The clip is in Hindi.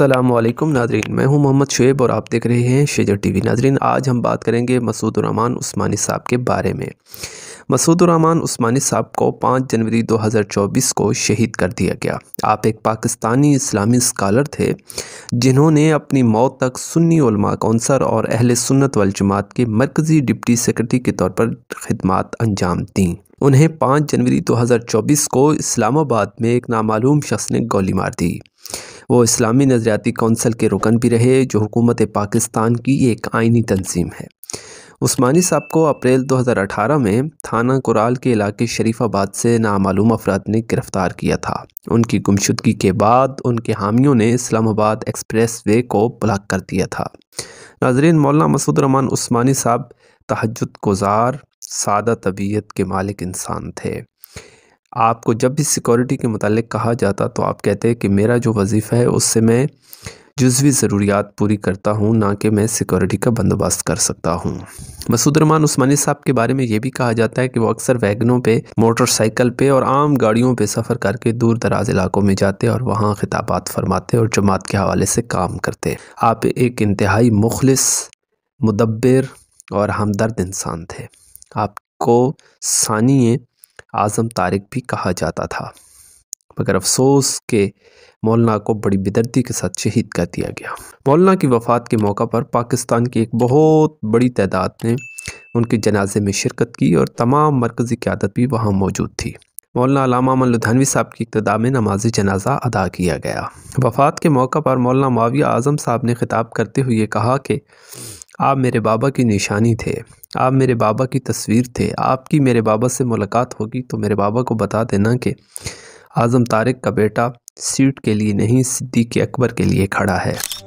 असलम नाजरीन मैं हूं मोहम्मद शुएब और आप देख रहे हैं शेजर टीवी नाजरीन आज हम बात करेंगे मसूद रहमान उस्मानी साहब के बारे में मसूद रहमान उस्मानी साहब को 5 जनवरी 2024 को शहीद कर दिया गया आप एक पाकिस्तानी इस्लामी स्कॉलर थे जिन्होंने अपनी मौत तक सुन्नी कौंसर और अहल सुन्नत वाल जमात के मरकज़ी डिप्टी सेक्रेटरी के तौर पर खदमात अंजाम दीं उन्हें 5 जनवरी 2024 को इस्लामाबाद में एक नामालूम शख्स ने गोली मार दी वो इस्लामी नज़रियाती कौंसल के रुकन भी रहे जो हुकूमत पाकिस्तान की एक आइनी तंजीम है उस्मानी साहब को अप्रैल 2018 में थाना कुराल के इलाके शरीफाबाद से नामालूम अफराद ने गिरफ़्तार किया था उनकी गुमशुदगी के बाद उनके हामियों ने इस्लामाबाद एक्सप्रेस वे को ब्लॉक कर दिया था नाजरीन मौलाना मसूद रमान उस्मानी साहब तहजद गुजार सादा तबीयत के मालिक इंसान थे आपको जब भी सिक्योरिटी के मतलब कहा जाता तो आप कहते हैं कि मेरा जो वजीफ़ा है उससे मैं जज्वी ज़रूरियात पूरी करता हूँ ना कि मैं सिक्योरिटी का बंदोबस्त कर सकता हूँ मसूद रमान उस्मानी साहब के बारे में ये भी कहा जाता है कि वो अक्सर वैगनों पे मोटरसाइकिल पे और आम गाड़ियों पे सफ़र करके दूर दराज इलाकों में जाते और वहाँ खिताबात फरमाते और जमात के हवाले से काम करते आप एक इंतहाई मुखलस मुदब्बर और हमदर्द इंसान थे आपको सानिए आज़म तारिक भी कहा जाता था मगर अफसोस के मौलाना को बड़ी बेदर्दी के साथ शहीद कर दिया गया मौलाना की वफ़ात के मौका पर पाकिस्तान की एक बहुत बड़ी तादाद ने उनके जनाजे में शिरकत की और तमाम मरकज़ी क्यादत भी वहाँ मौजूद थी मौलाना अलामा अमन लुधानवी साहब की इब्तदा में नमाज जनाजा अदा किया गया वफ़ात के मौका पर मौलाना माविया आज़म साहब ने खिताब करते हुए कहा कि आप मेरे बाबा की निशानी थे आप मेरे बाबा की तस्वीर थे आपकी मेरे बाबा से मुलाकात होगी तो मेरे बाबा को बता देना कि आज़म तारिक का बेटा सीट के लिए नहीं सिद्दीक अकबर के लिए खड़ा है